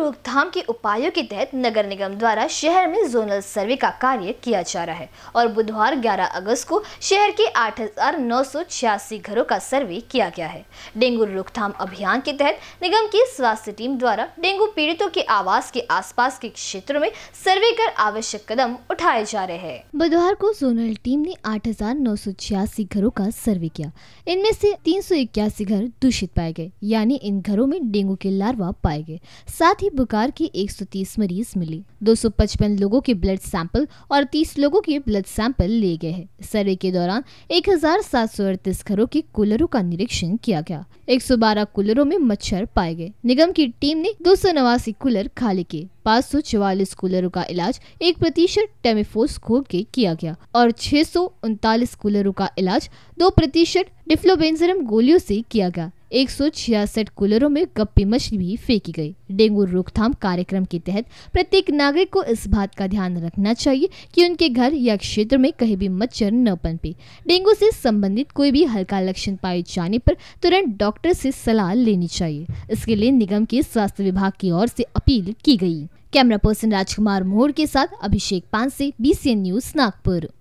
रोकथाम के उपायों के तहत नगर निगम द्वारा शहर में जोनल सर्वे का कार्य किया जा रहा है और बुधवार 11 अगस्त को शहर के आठ घरों का सर्वे किया गया है डेंगू रोकथाम अभियान के तहत निगम की स्वास्थ्य टीम द्वारा डेंगू पीड़ितों के आवास के आसपास के क्षेत्रों में सर्वे कर आवश्यक कदम उठाए जा रहे हैं बुधवार को जोनल टीम ने आठ घरों का सर्वे किया इनमें से तीन घर दूषित पाए गए यानी इन घरों में डेंगू के लार्वा पाए गए साथ ही बुखार के 130 मरीज मिले 255 लोगों के ब्लड सैंपल और 30 लोगों के ब्लड सैंपल लिए गए हैं सर्वे के दौरान एक घरों के कूलरों का निरीक्षण किया गया 112 कूलरों में मच्छर पाए गए निगम की टीम ने दो कूलर खाली किए पाँच सौ चौवालीस कूलरों का इलाज एक प्रतिशत टेमिफोस खोल के किया गया और छह सौ उनतालीस कूलरों का इलाज दो प्रतिशत डिफ्लोबेंजरम गोलियों से किया गया एक कूलरों में गप्पी मछली भी फेंकी गई डेंगू रोकथाम कार्यक्रम के तहत प्रत्येक नागरिक को इस बात का ध्यान रखना चाहिए कि उनके घर या क्षेत्र में कहीं भी मच्छर न पनपे डेंगू से संबंधित कोई भी हल्का लक्षण पाए जाने पर तुरंत डॉक्टर से सलाह लेनी चाहिए इसके लिए निगम के स्वास्थ्य विभाग की ओर से अपील की गई कैमरा पर्सन राजकुमार मोहर के साथ अभिषेक पांसे बी न्यूज नागपुर